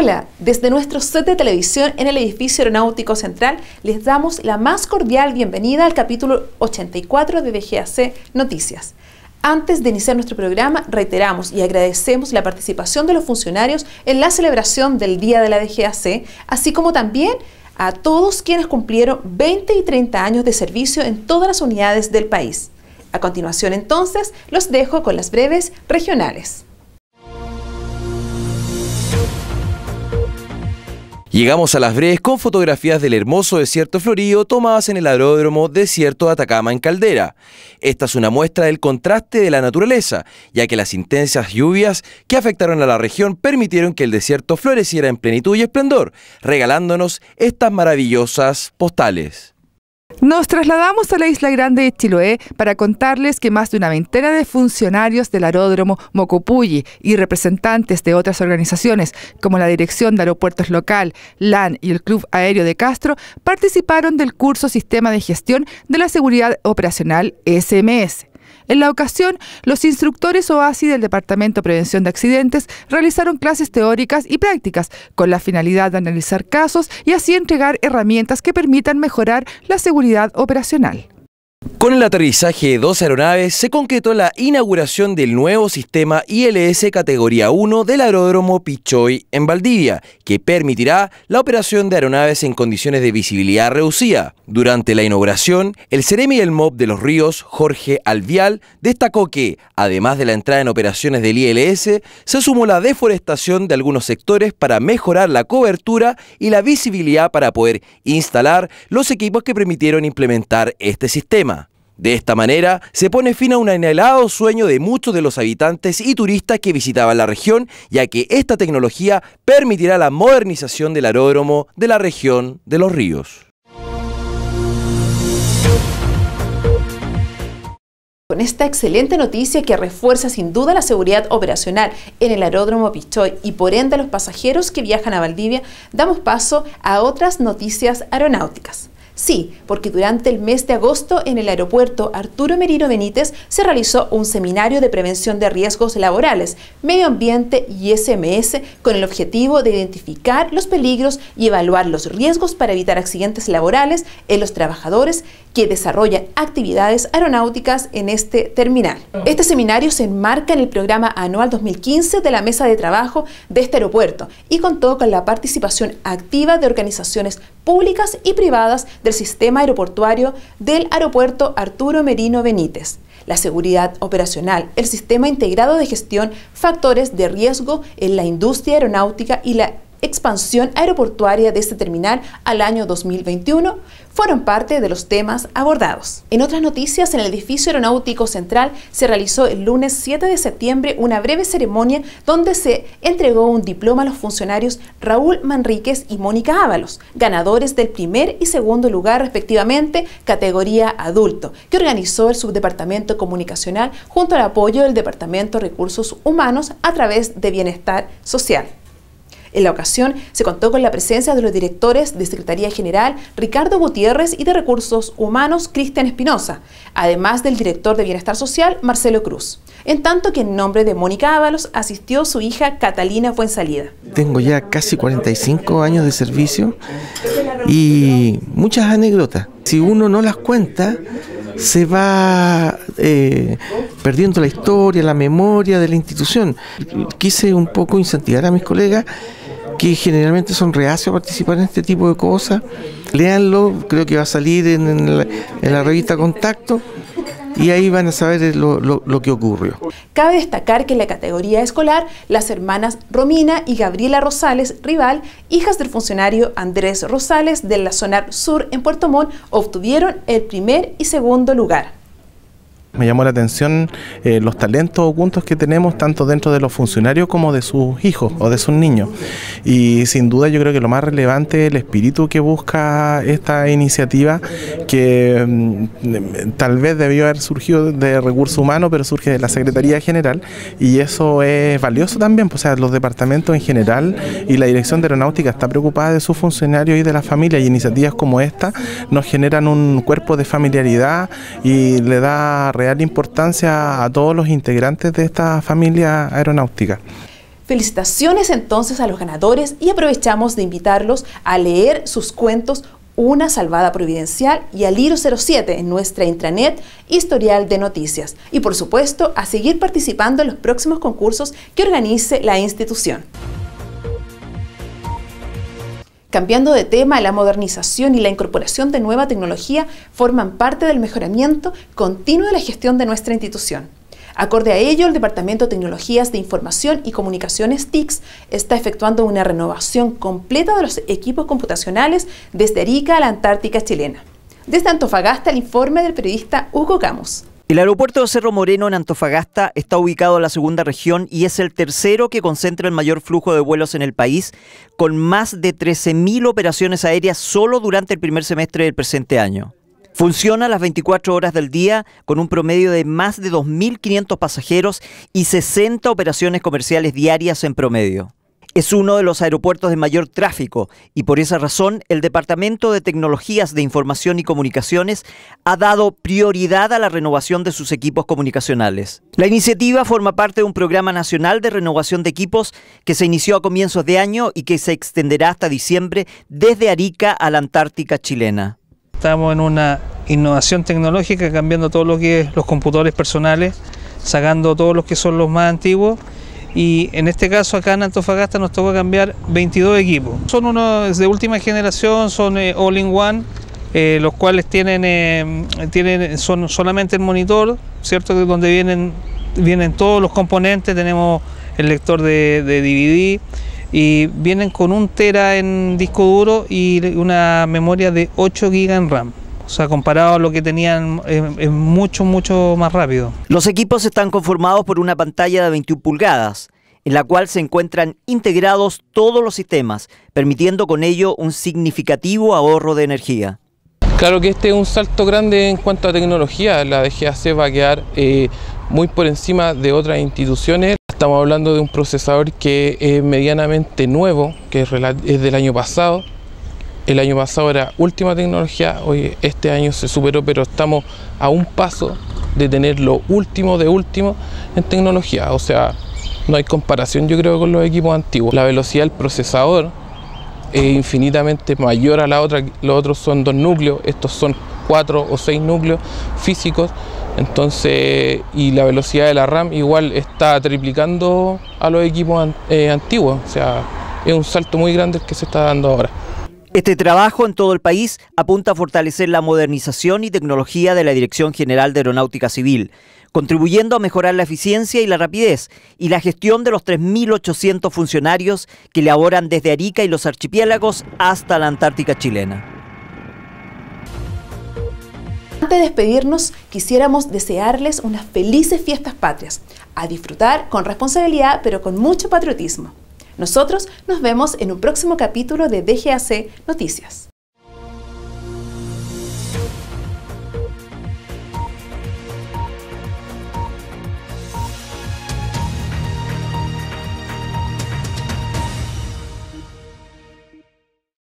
Hola, desde nuestro set de televisión en el edificio aeronáutico central les damos la más cordial bienvenida al capítulo 84 de DGAC Noticias. Antes de iniciar nuestro programa, reiteramos y agradecemos la participación de los funcionarios en la celebración del Día de la DGAC, así como también a todos quienes cumplieron 20 y 30 años de servicio en todas las unidades del país. A continuación entonces, los dejo con las breves regionales. Llegamos a Las Breves con fotografías del hermoso desierto florido tomadas en el aeródromo Desierto de Atacama en Caldera. Esta es una muestra del contraste de la naturaleza, ya que las intensas lluvias que afectaron a la región permitieron que el desierto floreciera en plenitud y esplendor, regalándonos estas maravillosas postales. Nos trasladamos a la Isla Grande de Chiloé para contarles que más de una veintena de funcionarios del aeródromo Mocopulli y representantes de otras organizaciones como la Dirección de Aeropuertos Local, LAN y el Club Aéreo de Castro participaron del curso Sistema de Gestión de la Seguridad Operacional SMS. En la ocasión, los instructores OASI del Departamento de Prevención de Accidentes realizaron clases teóricas y prácticas con la finalidad de analizar casos y así entregar herramientas que permitan mejorar la seguridad operacional. Con el aterrizaje de dos aeronaves se concretó la inauguración del nuevo sistema ILS categoría 1 del aeródromo Pichoy en Valdivia, que permitirá la operación de aeronaves en condiciones de visibilidad reducida. Durante la inauguración, el Ceremi del MOB de los Ríos, Jorge Alvial, destacó que, además de la entrada en operaciones del ILS, se sumó la deforestación de algunos sectores para mejorar la cobertura y la visibilidad para poder instalar los equipos que permitieron implementar este sistema. De esta manera, se pone fin a un anhelado sueño de muchos de los habitantes y turistas que visitaban la región, ya que esta tecnología permitirá la modernización del aeródromo de la región de los ríos. Con esta excelente noticia que refuerza sin duda la seguridad operacional en el aeródromo Pichoy y por ende a los pasajeros que viajan a Valdivia, damos paso a otras noticias aeronáuticas. Sí, porque durante el mes de agosto en el aeropuerto Arturo Merino Benítez se realizó un seminario de prevención de riesgos laborales, medio ambiente y SMS con el objetivo de identificar los peligros y evaluar los riesgos para evitar accidentes laborales en los trabajadores que desarrollan actividades aeronáuticas en este terminal. Oh. Este seminario se enmarca en el programa anual 2015 de la mesa de trabajo de este aeropuerto y contó con la participación activa de organizaciones públicas y privadas del sistema aeroportuario del aeropuerto Arturo Merino Benítez la seguridad operacional, el sistema integrado de gestión, factores de riesgo en la industria aeronáutica y la expansión aeroportuaria de este terminal al año 2021 fueron parte de los temas abordados. En otras noticias, en el edificio aeronáutico central se realizó el lunes 7 de septiembre una breve ceremonia donde se entregó un diploma a los funcionarios Raúl Manríquez y Mónica Ábalos, ganadores del primer y segundo lugar respectivamente categoría adulto, que organizó el subdepartamento comunicacional junto al apoyo del Departamento Recursos Humanos a través de Bienestar Social. En la ocasión se contó con la presencia de los directores de Secretaría General Ricardo Gutiérrez y de Recursos Humanos Cristian Espinosa, además del director de Bienestar Social Marcelo Cruz. En tanto que en nombre de Mónica Ábalos asistió su hija Catalina Fuensalida. Tengo ya casi 45 años de servicio y muchas anécdotas. Si uno no las cuenta, se va eh, perdiendo la historia, la memoria de la institución. Quise un poco incentivar a mis colegas que generalmente son reacios a participar en este tipo de cosas. Leanlo, creo que va a salir en, la, revista Contacto y ahí van a saber lo, lo, que ocurrió. Cabe destacar que en la categoría escolar, las hermanas Romina y Gabriela Rosales Rival, hijas del funcionario Andrés Rosales de la zona sur en Puerto Montt, obtuvieron el primer y segundo lugar. Me llamó la atención eh, los talentos ocultos que tenemos tanto dentro de los funcionarios como de sus hijos o de sus niños. Y sin duda yo creo que lo más relevante es el espíritu que busca esta iniciativa, que mm, tal vez debió haber surgido de recursos humanos, pero surge de la Secretaría General y eso es valioso también, pues, o sea, los departamentos en general y la Dirección de Aeronáutica está preocupada de sus funcionarios y de la familia y iniciativas como esta nos generan un cuerpo de familiaridad y le da realidad darle importancia a todos los integrantes de esta familia aeronáutica. Felicitaciones entonces a los ganadores y aprovechamos de invitarlos a leer sus cuentos Una salvada providencial y al 07 en nuestra intranet Historial de Noticias. Y por supuesto, a seguir participando en los próximos concursos que organice la institución. Cambiando de tema, la modernización y la incorporación de nueva tecnología forman parte del mejoramiento continuo de la gestión de nuestra institución. Acorde a ello, el Departamento de Tecnologías de Información y Comunicaciones TICS está efectuando una renovación completa de los equipos computacionales desde Arica a la Antártica chilena. Desde Antofagasta, el informe del periodista Hugo Gamos. El aeropuerto de Cerro Moreno en Antofagasta está ubicado en la segunda región y es el tercero que concentra el mayor flujo de vuelos en el país, con más de 13.000 operaciones aéreas solo durante el primer semestre del presente año. Funciona las 24 horas del día con un promedio de más de 2.500 pasajeros y 60 operaciones comerciales diarias en promedio. Es uno de los aeropuertos de mayor tráfico y por esa razón el Departamento de Tecnologías de Información y Comunicaciones ha dado prioridad a la renovación de sus equipos comunicacionales. La iniciativa forma parte de un programa nacional de renovación de equipos que se inició a comienzos de año y que se extenderá hasta diciembre desde Arica a la Antártica chilena. Estamos en una innovación tecnológica cambiando todo que es los computadores personales, sacando todos los que son los más antiguos y en este caso acá en Antofagasta nos tocó cambiar 22 equipos. Son unos de última generación, son eh, all-in-one, eh, los cuales tienen, eh, tienen son solamente el monitor, ¿cierto? Donde vienen, vienen todos los componentes, tenemos el lector de, de DVD y vienen con un tera en disco duro y una memoria de 8 GB en RAM. O sea, comparado a lo que tenían, es, mucho, mucho más rápido. Los equipos están conformados por una pantalla de 21 pulgadas en la cual se encuentran integrados todos los sistemas, permitiendo con ello un significativo ahorro de energía. Claro que este es un salto grande en cuanto a tecnología, la DGAC va a quedar eh, muy por encima de otras instituciones. Estamos hablando de un procesador que es medianamente nuevo, que es del año pasado, el año pasado era última tecnología, hoy este año se superó, pero estamos a un paso de tener lo último de último en tecnología. O sea, no hay comparación yo creo con los equipos antiguos. La velocidad del procesador es infinitamente mayor a la otra. Los otros son dos núcleos, estos son cuatro o seis núcleos físicos. Entonces, y la velocidad de la RAM igual está triplicando a los equipos eh, antiguos. O sea, es un salto muy grande el que se está dando ahora. Este trabajo en todo el país apunta a fortalecer la modernización y tecnología de la Dirección General de Aeronáutica Civil, contribuyendo a mejorar la eficiencia y la rapidez y la gestión de los 3.800 funcionarios que laboran desde Arica y los archipiélagos hasta la Antártica chilena. Antes de despedirnos, quisiéramos desearles unas felices fiestas patrias, a disfrutar con responsabilidad pero con mucho patriotismo. Nosotros nos vemos en un próximo capítulo de DGAC Noticias.